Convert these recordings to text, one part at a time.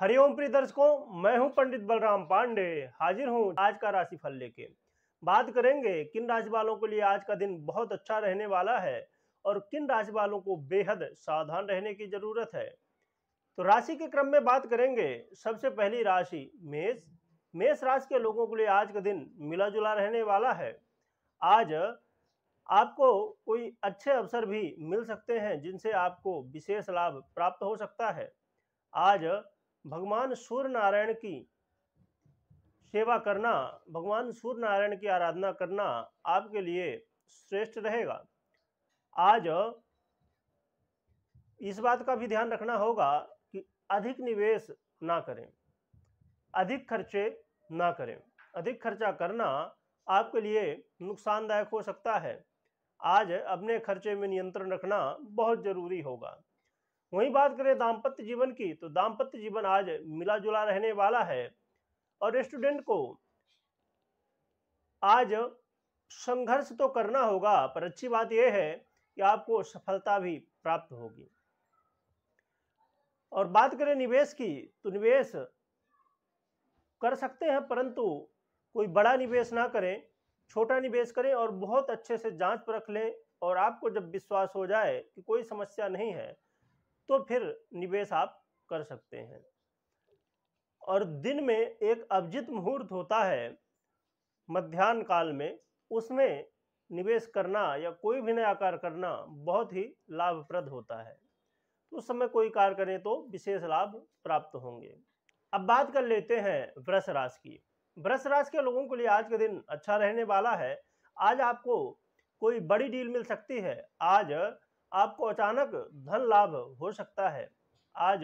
हरिओम प्रिय दर्शकों मैं हूं पंडित बलराम पांडे हाजिर हूं आज का राशिफल लेके बात करेंगे किन राशि वालों के लिए आज का दिन बहुत अच्छा रहने वाला है और किन राशि वालों को बेहद सावधान रहने की जरूरत है तो राशि के क्रम में बात करेंगे सबसे पहली राशि मेष मेष राशि के लोगों के लिए आज का दिन मिला रहने वाला है आज आपको कोई अच्छे अवसर भी मिल सकते हैं जिनसे आपको विशेष लाभ प्राप्त हो सकता है आज भगवान सूर्य नारायण की सेवा करना भगवान सूर्य नारायण की आराधना करना आपके लिए श्रेष्ठ रहेगा आज इस बात का भी ध्यान रखना होगा कि अधिक निवेश ना करें अधिक खर्चे ना करें अधिक खर्चा करना आपके लिए नुकसानदायक हो सकता है आज अपने खर्चे में नियंत्रण रखना बहुत ज़रूरी होगा वहीं बात करें दाम्पत्य जीवन की तो दाम्पत्य जीवन आज मिला जुला रहने वाला है और स्टूडेंट को आज संघर्ष तो करना होगा पर अच्छी बात यह है कि आपको सफलता भी प्राप्त होगी और बात करें निवेश की तो निवेश कर सकते हैं परंतु कोई बड़ा निवेश ना करें छोटा निवेश करें और बहुत अच्छे से जांच परख लें और आपको जब विश्वास हो जाए कि कोई समस्या नहीं है तो फिर निवेश आप कर सकते हैं और दिन में एक अभिजित मुहूर्त होता है मध्यान्ह काल में उसमें निवेश करना या कोई भी नया कार्य करना बहुत ही लाभप्रद होता है तो उस समय कोई कार्य करें तो विशेष लाभ प्राप्त होंगे अब बात कर लेते हैं वृष राशि की वृष राशि के लोगों के लिए आज का दिन अच्छा रहने वाला है आज आपको कोई बड़ी डील मिल सकती है आज आपको अचानक धन लाभ हो सकता है आज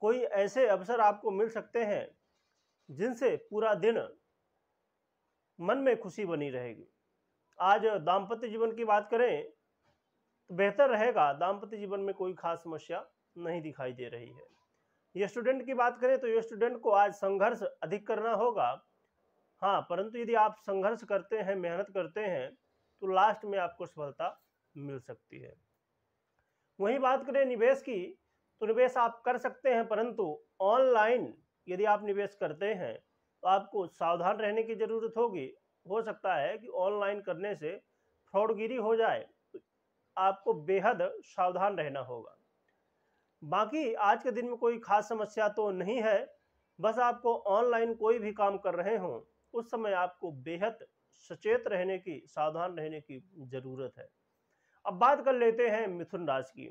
कोई ऐसे अवसर आपको मिल सकते हैं जिनसे पूरा दिन मन में खुशी बनी रहेगी आज दाम्पत्य जीवन की बात करें तो बेहतर रहेगा दाम्पत्य जीवन में कोई खास समस्या नहीं दिखाई दे रही है ये स्टूडेंट की बात करें तो ये स्टूडेंट को आज संघर्ष अधिक करना होगा हाँ परंतु यदि आप संघर्ष करते हैं मेहनत करते हैं तो लास्ट में आपको सफलता मिल सकती है वहीं बात करें निवेश की तो निवेश आप कर सकते हैं परंतु ऑनलाइन यदि आप निवेश करते हैं तो आपको सावधान रहने की ज़रूरत होगी हो सकता है कि ऑनलाइन करने से फ्रॉडगिरी हो जाए तो आपको बेहद सावधान रहना होगा बाकी आज के दिन में कोई खास समस्या तो नहीं है बस आपको ऑनलाइन कोई भी काम कर रहे हों उस समय आपको बेहद सचेत रहने की सावधान रहने की ज़रूरत है अब बात कर लेते हैं मिथुन राशि की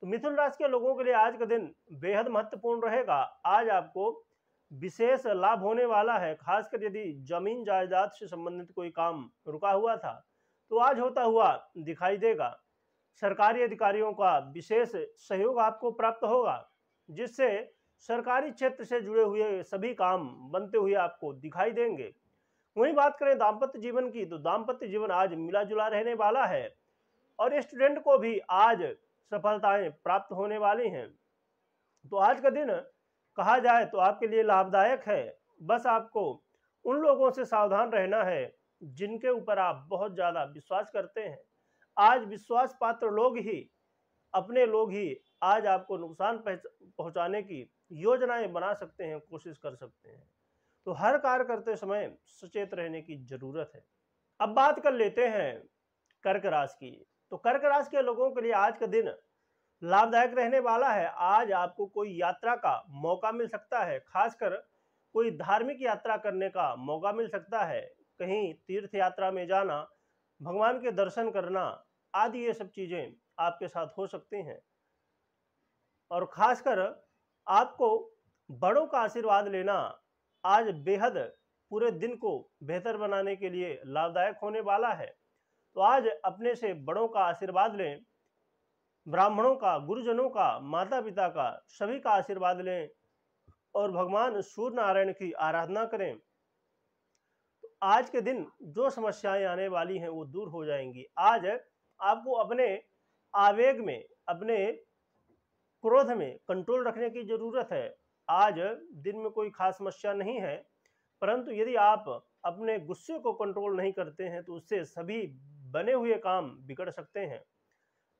तो मिथुन राशि के लोगों के लिए आज का दिन बेहद महत्वपूर्ण रहेगा आज आपको विशेष लाभ होने वाला है खासकर यदि जमीन जायदाद से संबंधित कोई काम रुका हुआ था तो आज होता हुआ दिखाई देगा सरकारी अधिकारियों का विशेष सहयोग आपको प्राप्त होगा जिससे सरकारी क्षेत्र से जुड़े हुए सभी काम बनते हुए आपको दिखाई देंगे वहीं बात करें दाम्पत्य जीवन की तो दाम्पत्य जीवन आज मिला जुला रहने वाला है और स्टूडेंट को भी आज सफलताएं प्राप्त होने वाली हैं तो आज का दिन कहा जाए तो आपके लिए लाभदायक है बस आपको उन लोगों से सावधान रहना है जिनके ऊपर आप बहुत ज़्यादा विश्वास करते हैं आज विश्वास पात्र लोग ही अपने लोग ही आज आपको नुकसान पहुंचाने की योजनाएं बना सकते हैं कोशिश कर सकते हैं तो हर कार्य करते समय सचेत रहने की जरूरत है अब बात कर लेते हैं कर्क राशि की तो कर्क राशि के लोगों के लिए आज का दिन लाभदायक रहने वाला है आज आपको कोई यात्रा का मौका मिल सकता है खासकर कोई धार्मिक यात्रा करने का मौका मिल सकता है कहीं तीर्थ यात्रा में जाना भगवान के दर्शन करना आदि ये सब चीज़ें आपके साथ हो सकती हैं और खासकर आपको बड़ों का आशीर्वाद लेना आज बेहद पूरे दिन को बेहतर बनाने के लिए लाभदायक होने वाला है तो आज अपने से बड़ों का आशीर्वाद लें ब्राह्मणों का गुरुजनों का माता पिता का सभी का आशीर्वाद लें और भगवान सूर्य नारायण की आराधना करें तो आज के दिन जो समस्याएं आने वाली हैं वो दूर हो जाएंगी आज आपको अपने आवेग में अपने क्रोध में कंट्रोल रखने की ज़रूरत है आज दिन में कोई खास समस्या नहीं है परंतु यदि आप अपने गुस्से को कंट्रोल नहीं करते हैं तो उससे सभी बने हुए काम बिगड़ सकते हैं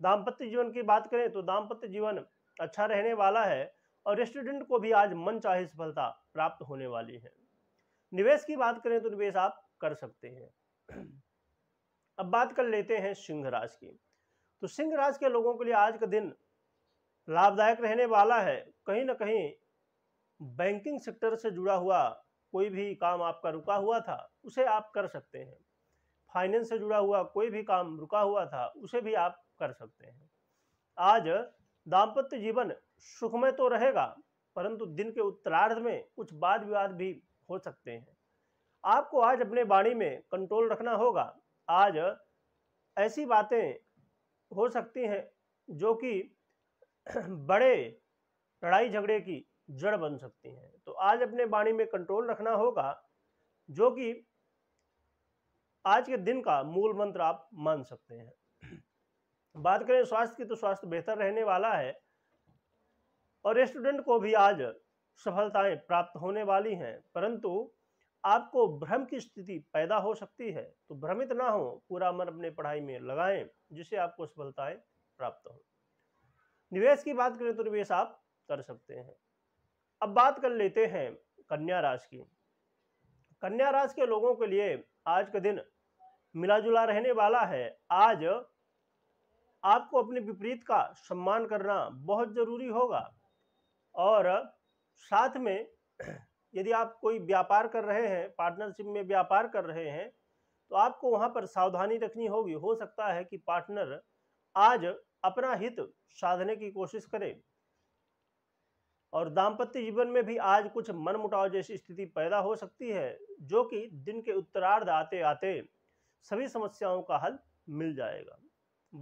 दाम्पत्य जीवन की बात करें तो दाम्पत्य जीवन अच्छा रहने वाला है और स्टूडेंट को भी आज मन चाहे सफलता प्राप्त होने वाली है निवेश की बात करें तो निवेश आप कर सकते हैं अब बात कर लेते हैं सिंह राशि की तो सिंह राज के लोगों के लिए आज का दिन लाभदायक रहने वाला है कहीं ना कहीं बैंकिंग सेक्टर से जुड़ा हुआ कोई भी काम आपका रुका हुआ था उसे आप कर सकते हैं फाइनेंस से जुड़ा हुआ कोई भी काम रुका हुआ था उसे भी आप कर सकते हैं आज दाम्पत्य जीवन सुखमय तो रहेगा परंतु दिन के उत्तरार्ध में कुछ वाद विवाद भी हो सकते हैं आपको आज अपने वाणी में कंट्रोल रखना होगा आज ऐसी बातें हो सकती हैं जो कि बड़े लड़ाई झगड़े की जड़ बन सकती हैं तो आज अपने वाणी में कंट्रोल रखना होगा जो कि आज के दिन का मूल मंत्र आप मान सकते हैं बात करें स्वास्थ्य की तो स्वास्थ्य बेहतर रहने वाला है और स्टूडेंट को भी आज सफलताएं प्राप्त होने वाली हैं परंतु आपको भ्रम की स्थिति पैदा हो सकती है तो भ्रमित ना हो पूरा मन अपने पढ़ाई में लगाएं जिससे आपको सफलताएं प्राप्त हो निवेश की बात करें तो निवेश आप कर सकते हैं अब बात कर लेते हैं कन्या राशि की कन्या राशि के लोगों के लिए आज का दिन मिलाजुला रहने वाला है आज आपको अपने विपरीत का सम्मान करना बहुत ज़रूरी होगा और साथ में यदि आप कोई व्यापार कर रहे हैं पार्टनरशिप में व्यापार कर रहे हैं तो आपको वहाँ पर सावधानी रखनी होगी हो सकता है कि पार्टनर आज अपना हित साधने की कोशिश करें और दाम्पत्य जीवन में भी आज कुछ मनमुटाव जैसी स्थिति पैदा हो सकती है जो कि दिन के उत्तरार्ध आते आते सभी समस्याओं का हल मिल जाएगा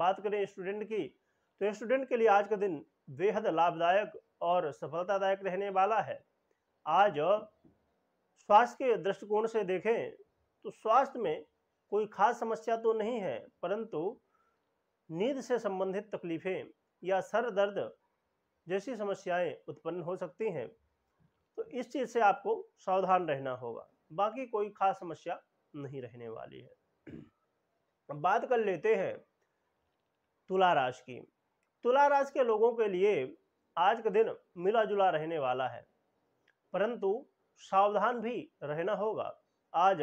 बात करें स्टूडेंट की तो स्टूडेंट के लिए आज का दिन बेहद लाभदायक और सफलतादायक रहने वाला है आज स्वास्थ्य के दृष्टिकोण से देखें तो स्वास्थ्य में कोई खास समस्या तो नहीं है परंतु नींद से संबंधित तकलीफें या सर दर्द जैसी समस्याएं उत्पन्न हो सकती हैं तो इस चीज़ से आपको सावधान रहना होगा बाकी कोई खास समस्या नहीं रहने वाली है अब बात कर लेते हैं तुला राशि की तुला राशि के लोगों के लिए आज का दिन मिला जुला रहने वाला है परंतु सावधान भी रहना होगा आज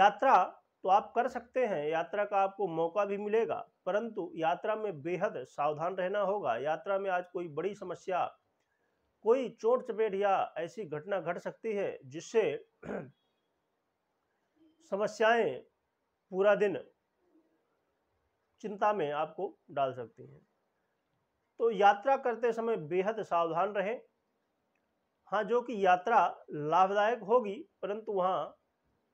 यात्रा तो आप कर सकते हैं यात्रा का आपको मौका भी मिलेगा परंतु यात्रा में बेहद सावधान रहना होगा यात्रा में आज कोई बड़ी समस्या कोई चोट चपेट या ऐसी घटना घट सकती है जिससे समस्याएं पूरा दिन चिंता में आपको डाल सकती हैं तो यात्रा करते समय बेहद सावधान रहें हाँ जो कि यात्रा लाभदायक होगी परंतु वहाँ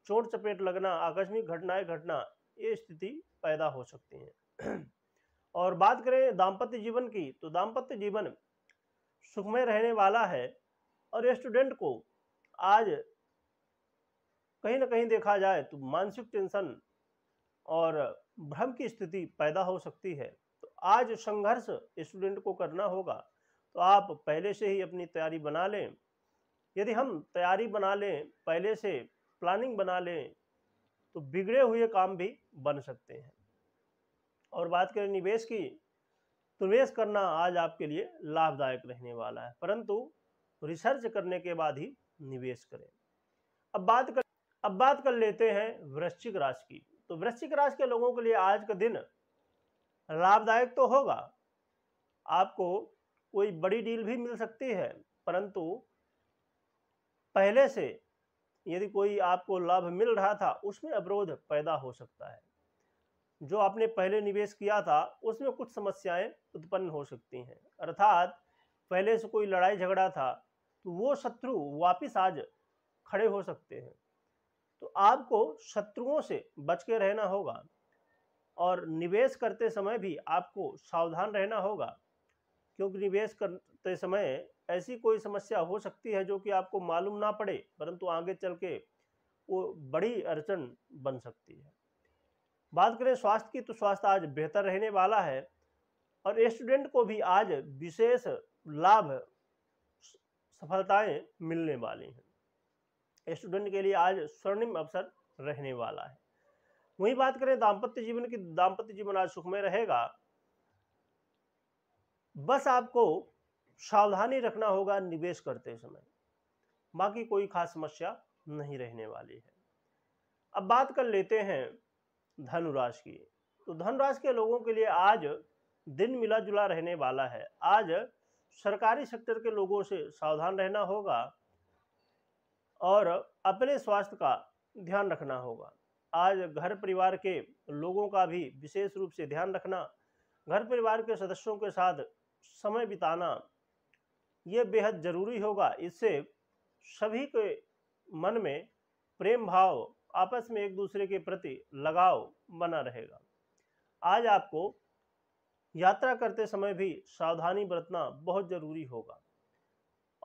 चोट चपेट लगना आकस्मिक घटनाएं घटना ये स्थिति पैदा हो सकती है और बात करें दाम्पत्य जीवन की तो दाम्पत्य जीवन सुखमय रहने वाला है और स्टूडेंट को आज कहीं ना कहीं देखा जाए तो मानसिक टेंशन और भ्रम की स्थिति पैदा हो सकती है तो आज संघर्ष स्टूडेंट को करना होगा तो आप पहले से ही अपनी तैयारी बना लें यदि हम तैयारी बना लें पहले से प्लानिंग बना लें तो बिगड़े हुए काम भी बन सकते हैं और बात करें निवेश की तो निवेश करना आज आपके लिए लाभदायक रहने वाला है परंतु रिसर्च करने के बाद ही निवेश करें अब बात कर अब बात कर लेते हैं वृश्चिक राशि की तो वृश्चिक राशि के लोगों के लिए आज का दिन लाभदायक तो होगा आपको कोई बड़ी डील भी मिल सकती है परंतु पहले से यदि कोई आपको लाभ मिल रहा था उसमें अवरोध पैदा हो सकता है जो आपने पहले निवेश किया था उसमें कुछ समस्याएं उत्पन्न हो सकती हैं अर्थात पहले से कोई लड़ाई झगड़ा था तो वो शत्रु वापस आज खड़े हो सकते हैं तो आपको शत्रुओं से बच के रहना होगा और निवेश करते समय भी आपको सावधान रहना होगा क्योंकि निवेश करते समय ऐसी कोई समस्या हो सकती है जो कि आपको मालूम ना पड़े परंतु आगे चल के वो बड़ी अड़चन बन सकती है बात करें स्वास्थ्य की तो स्वास्थ्य आज बेहतर रहने वाला है और स्टूडेंट को भी आज विशेष लाभ सफलताएं मिलने वाली हैं स्टूडेंट के लिए आज स्वर्णिम अवसर रहने वाला है वहीं बात करें दाम्पत्य जीवन की दाम्पत्य जीवन आज सुखमय रहेगा बस आपको सावधानी रखना होगा निवेश करते समय बाकी कोई खास समस्या नहीं रहने वाली है अब बात कर लेते हैं धनुराश की तो धनुराशि के लोगों के लिए आज दिन मिला जुला रहने वाला है आज सरकारी सेक्टर के लोगों से सावधान रहना होगा और अपने स्वास्थ्य का ध्यान रखना होगा आज घर परिवार के लोगों का भी विशेष रूप से ध्यान रखना घर परिवार के सदस्यों के साथ समय बिताना ये बेहद ज़रूरी होगा इससे सभी के मन में प्रेम भाव आपस में एक दूसरे के प्रति लगाव बना रहेगा आज आपको यात्रा करते समय भी सावधानी बरतना बहुत ज़रूरी होगा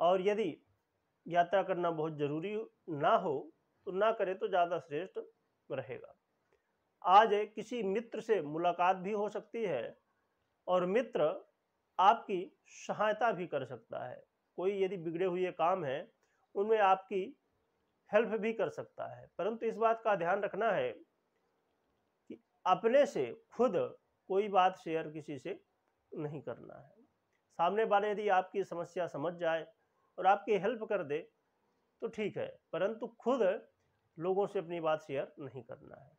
और यदि यात्रा करना बहुत ज़रूरी ना हो तो ना करें तो ज़्यादा श्रेष्ठ रहेगा आज किसी मित्र से मुलाकात भी हो सकती है और मित्र आपकी सहायता भी कर सकता है कोई यदि बिगड़े हुए काम है उनमें आपकी हेल्प भी कर सकता है परंतु इस बात का ध्यान रखना है कि अपने से खुद कोई बात शेयर किसी से नहीं करना है सामने वाले यदि आपकी समस्या समझ जाए और आपकी हेल्प कर दे तो ठीक है परंतु खुद लोगों से अपनी बात शेयर नहीं करना है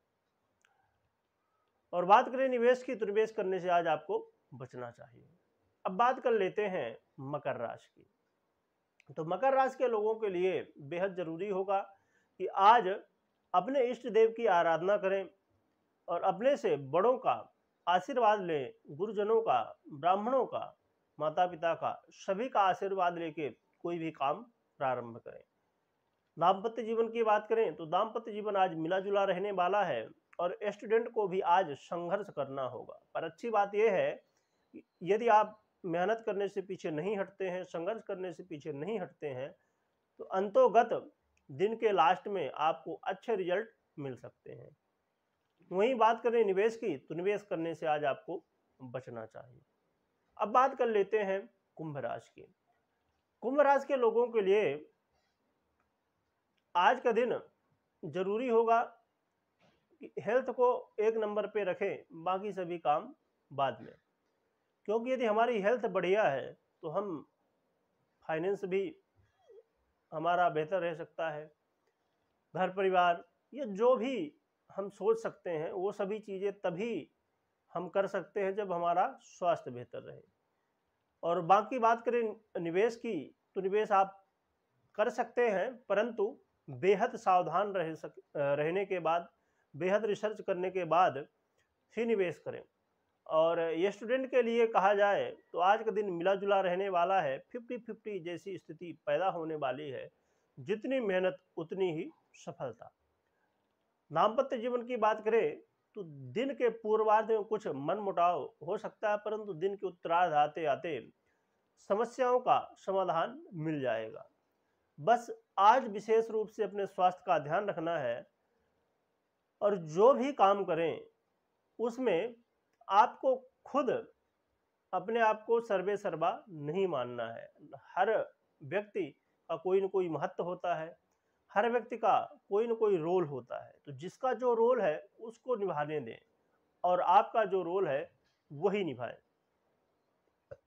और बात करें निवेश की तो निवेश करने से आज आपको बचना चाहिए अब बात कर लेते हैं मकर राशि की तो मकर राशि के लोगों के लिए बेहद ज़रूरी होगा कि आज अपने इष्ट देव की आराधना करें और अपने से बड़ों का आशीर्वाद लें गुरुजनों का ब्राह्मणों का माता पिता का सभी का आशीर्वाद लेके कोई भी काम प्रारंभ करें दाम्पत्य जीवन की बात करें तो दाम्पत्य जीवन आज मिला जुला रहने वाला है और स्टूडेंट को भी आज संघर्ष करना होगा पर अच्छी बात यह है यदि आप मेहनत करने से पीछे नहीं हटते हैं संघर्ष करने से पीछे नहीं हटते हैं तो अंतोगत दिन के लास्ट में आपको अच्छे रिजल्ट मिल सकते हैं वहीं बात करें निवेश की तो निवेश करने से आज आपको बचना चाहिए अब बात कर लेते हैं कुंभ राशि की कुंभ राशि के लोगों के लिए आज का दिन जरूरी होगा कि हेल्थ को एक नंबर पे रखें बाकी सभी काम बाद में क्योंकि यदि हमारी हेल्थ बढ़िया है तो हम फाइनेंस भी हमारा बेहतर रह सकता है घर परिवार या जो भी हम सोच सकते हैं वो सभी चीज़ें तभी हम कर सकते हैं जब हमारा स्वास्थ्य बेहतर रहे और बाकी बात करें निवेश की तो निवेश आप कर सकते हैं परंतु बेहद सावधान रह सक रहने के बाद बेहद रिसर्च करने के बाद ही निवेश करें और ये स्टूडेंट के लिए कहा जाए तो आज का दिन मिला जुला रहने वाला है फिफ्टी फिफ्टी जैसी स्थिति पैदा होने वाली है जितनी मेहनत उतनी ही सफलता दाम्पत्य जीवन की बात करें तो दिन के पूर्वार्ध में कुछ मन मुटाव हो सकता है परंतु दिन के उत्तरार्ध आते आते समस्याओं का समाधान मिल जाएगा बस आज विशेष रूप से अपने स्वास्थ्य का ध्यान रखना है और जो भी काम करें उसमें आपको खुद अपने आप को सर्वे सर्वा नहीं मानना है हर व्यक्ति का कोई ना कोई महत्व होता है हर व्यक्ति का कोई ना कोई रोल होता है तो जिसका जो रोल है उसको निभाने दें और आपका जो रोल है वही निभाएं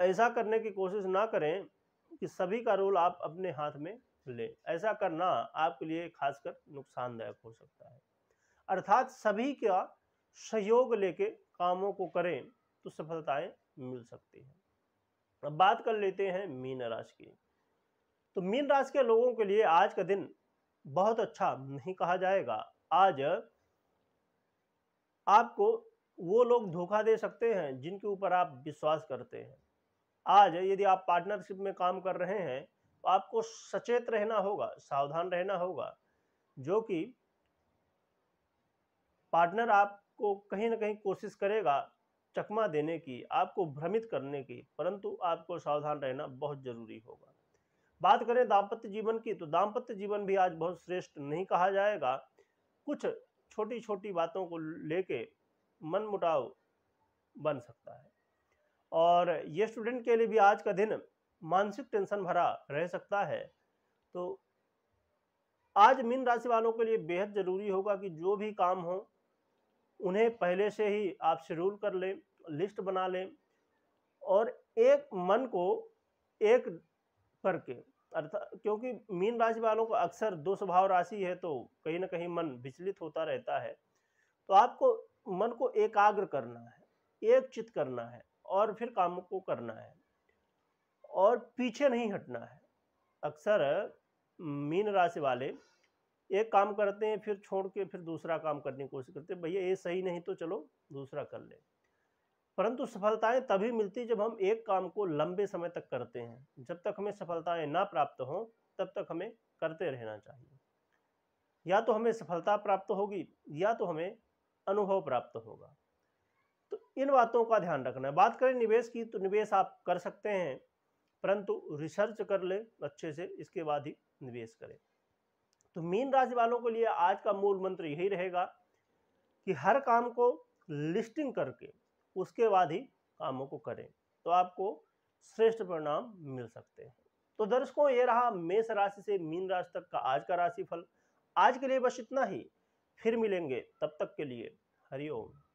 ऐसा करने की कोशिश ना करें कि सभी का रोल आप अपने हाथ में लें ऐसा करना आपके लिए खासकर नुकसानदायक हो सकता है अर्थात सभी का सहयोग लेके कामों को करें तो सफलताएं मिल सकती हैं अब बात कर लेते हैं मीन राशि की तो मीन राशि के लोगों के लिए आज का दिन बहुत अच्छा नहीं कहा जाएगा आज आपको वो लोग धोखा दे सकते हैं जिनके ऊपर आप विश्वास करते हैं आज यदि आप पार्टनरशिप में काम कर रहे हैं तो आपको सचेत रहना होगा सावधान रहना होगा जो कि पार्टनर आप आपको कहीं ना कहीं कोशिश करेगा चकमा देने की आपको भ्रमित करने की परंतु आपको सावधान रहना बहुत ज़रूरी होगा बात करें दाम्पत्य जीवन की तो दाम्पत्य जीवन भी आज बहुत श्रेष्ठ नहीं कहा जाएगा कुछ छोटी छोटी बातों को लेके मन मुटाव बन सकता है और ये स्टूडेंट के लिए भी आज का दिन मानसिक टेंशन भरा रह सकता है तो आज मीन राशि वालों के लिए बेहद ज़रूरी होगा कि जो भी काम हो उन्हें पहले से ही आप शेड्यूल कर लें लिस्ट बना लें और एक मन को एक करके अर्थात क्योंकि मीन राशि वालों का अक्सर दो स्वभाव राशि है तो कहीं ना कहीं मन विचलित होता रहता है तो आपको मन को एकाग्र करना है एक चित करना है और फिर काम को करना है और पीछे नहीं हटना है अक्सर मीन राशि वाले एक काम करते हैं फिर छोड़ के फिर दूसरा काम करने की कोशिश करते हैं भैया ये सही नहीं तो चलो दूसरा कर लें परंतु सफलताएं तभी मिलती जब हम एक काम को लंबे समय तक करते हैं जब तक हमें सफलताएं ना प्राप्त हों तब तक हमें करते रहना चाहिए या तो हमें सफलता प्राप्त होगी या तो हमें अनुभव प्राप्त होगा तो इन बातों का ध्यान रखना है बात करें निवेश की तो निवेश आप कर सकते हैं परंतु रिसर्च कर ले अच्छे से इसके बाद ही निवेश करें तो मीन राशि वालों के लिए आज का मूल मंत्र यही रहेगा कि हर काम को लिस्टिंग करके उसके बाद ही कामों को करें तो आपको श्रेष्ठ परिणाम मिल सकते हैं तो दर्शकों ये रहा मेष राशि से मीन राशि तक का आज का राशिफल आज के लिए बस इतना ही फिर मिलेंगे तब तक के लिए हरिओम